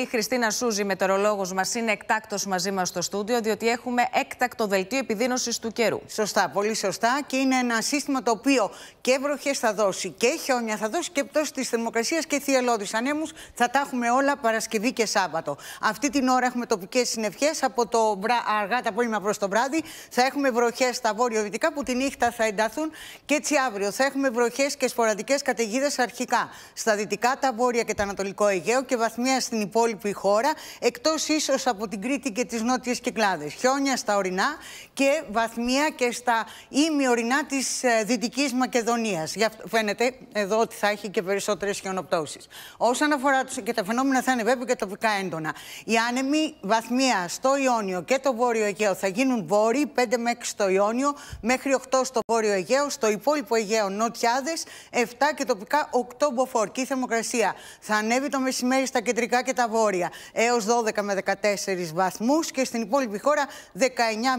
Η Χριστίνα Σούζη, μετεωρολόγος μας, είναι εκτάκτος μαζί μας στο στούντιο, διότι έχουμε έκτακτο δελτίο επιδείνωσης του καιρού. Σωστά, πολύ σωστά. Και είναι ένα σύστημα το οποίο και βροχές θα δώσει και χιόνια θα δώσει και πτώση της θερμοκρασίας και θυελώδεις ανέμους. Θα τα έχουμε όλα Παρασκευή και Σάββατο. Αυτή την ώρα έχουμε τοπικές συνευχέ από το αργά τα απόγευμα προς το βράδυ. Θα έχουμε βροχές στα βόρειο-δυτικά που τη νύχτα θα ενταθούν και έτσι αύριο θα έχουμε βροχές και σποραδικές καταιγίδες αρχικά στα δυτικά, τα βόρεια και τα ανατολικό Αιγαίο και βαθμία στην υπόλοιπη υπόλοιπη χώρα, εκτός ίσως από την Κρήτη και τις νότιες κυκλάδες. Χιόνια στα ορεινά και βαθμία και στα ημιορεινά της ε, Δυτικής Μακεδονίας. Φαίνεται εδώ ότι θα έχει και περισσότερες χιονοπτώσεις. Όσον αφορά και τα φαινόμενα θα είναι βέβαια και τοπικά έντονα. Οι άνεμοι βαθμία στο Ιόνιο και το Βόρειο Αιγαίο θα γίνουν βόρειοι, 5 με 6 στο Ιόνιο, μέχρι 8 στο Βόρειο Αιγαίο, στο υπόλοιπο Αιγαίο νοτιάδες, 7 και τοπικά 8 μποφόρ. Και η θερμοκρασία θα ανέβει το μεσημέρι στα κεντρικά και τα βόρεια βόρεια έως 12 με 14 βαθμούς και στην υπόλοιπη χώρα 19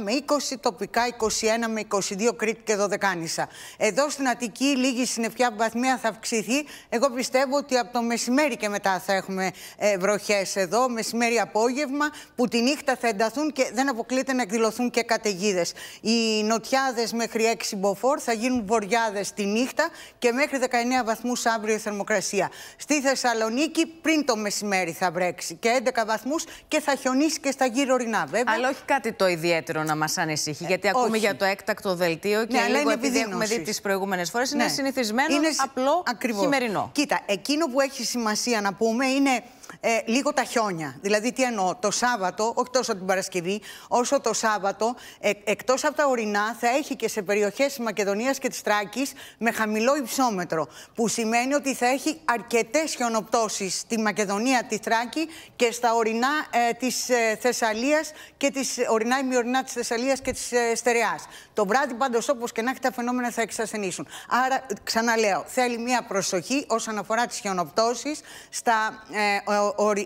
με 20, τοπικά 21 με 22 Κρήτη και Άνισα. Εδώ στην Αττική λίγη συννεφιά βαθμία θα αυξηθεί. Εγώ πιστεύω ότι από το μεσημέρι και μετά θα έχουμε βροχέ ε, βροχές εδώ, μεσημέρι απόγευμα που τη νύχτα θα ενταθούν και δεν αποκλείται να εκδηλωθούν και καταιγίδες. Οι νοτιάδες μέχρι 6 μποφόρ θα γίνουν βορειάδε τη νύχτα και μέχρι 19 βαθμούς αύριο η θερμοκρασία. Στη Θεσσαλονίκη πριν το μεσημέρι θα βρει βρέξει και 11 βαθμούς και θα χιονίσει και στα γύρω ορεινά, βέβαια. Αλλά όχι κάτι το ιδιαίτερο να μας ανησυχεί, ε, γιατί ακούμε για το έκτακτο δελτίο και ναι, λίγο επειδή έχουμε δει τις προηγούμενες φορές, είναι ναι. συνηθισμένο, είναι... απλό, ακριβώς. χειμερινό. Κοίτα, εκείνο που έχει σημασία να πούμε είναι ε, λίγο τα χιόνια. Δηλαδή, τι εννοώ, το Σάββατο, όχι τόσο την Παρασκευή, όσο το Σάββατο, ε, εκτός από τα ορεινά, θα έχει και σε περιοχές της Μακεδονίας και της Τράκης με χαμηλό υψόμετρο. Που σημαίνει ότι θα έχει αρκετές χιονοπτώσεις στη Μακεδονία, τη Τράκη και στα ορεινά ε, της ε, Θεσσαλίας και της ορεινά ημιορεινά της Θεσσαλίας και της ε, Στερεάς. Το βράδυ, πάντως, όπως και να έχει, τα φαινόμενα θα εξασθενήσουν. Άρα, ξαναλέω, θέλει μία προσοχή όσον αφορά τις χιονοπτώσεις στα ε,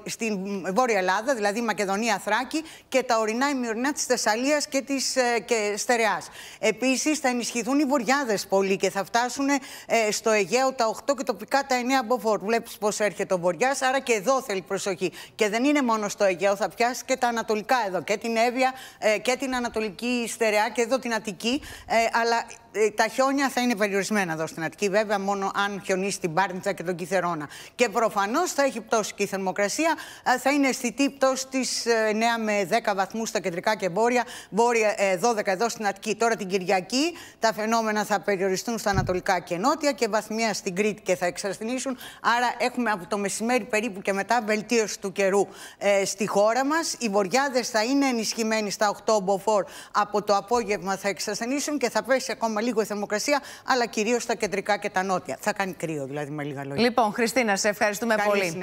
στην Βόρεια Ελλάδα, δηλαδή Μακεδονία, Θράκη και τα ορεινά ημιορεινά της Θεσσαλίας και της ε, και Στερεάς. Επίσης, θα ενισχυθούν οι βορειάδε πολύ και θα φτάσουν ε, στο Αιγαίο τα 8 και τοπικά τα 9 μποφόρ. Βλέπεις πώς έρχεται ο Βορειά, άρα και εδώ θέλει προσοχή. Και δεν είναι μόνο στο Αιγαίο, θα πιάσει και τα ανατολικά εδώ, και την Εύβοια ε, και την Ανατολική Στερεά και εδώ την Αττική. Αλλά ε, τα χιόνια θα είναι περιορισμένα εδώ στην Αττική, βέβαια, μόνο αν χιονίσει την Πάρνητσα και τον Κιθερώνα. Και προφανώς θα έχει πτώση και η θερμοκρασία. Ε, θα είναι αισθητή πτώση της 9 ε, με 10 βαθμούς στα κεντρικά και βόρεια, βόρεια 12 εδώ στην Αττική. Τώρα την Κυριακή τα φαινόμενα θα περιοριστούν στα ανατολικά και νότια και βαθμία στην Κρήτη και θα εξασθενήσουν. Άρα έχουμε από το μεσημέρι περίπου και μετά βελτίωση του καιρού στη χώρα μας. Οι βορειάδε θα είναι ενισχυμένοι στα 8 μποφόρ. Από το απόγευμα θα εξασθενήσουν και θα πέσει ακόμα λίγο η θερμοκρασία, αλλά κυρίως στα κεντρικά και τα νότια. Θα κάνει κρύο, δηλαδή, με λίγα λόγια. Λοιπόν, Χριστίνα, σε ευχαριστούμε πολύ.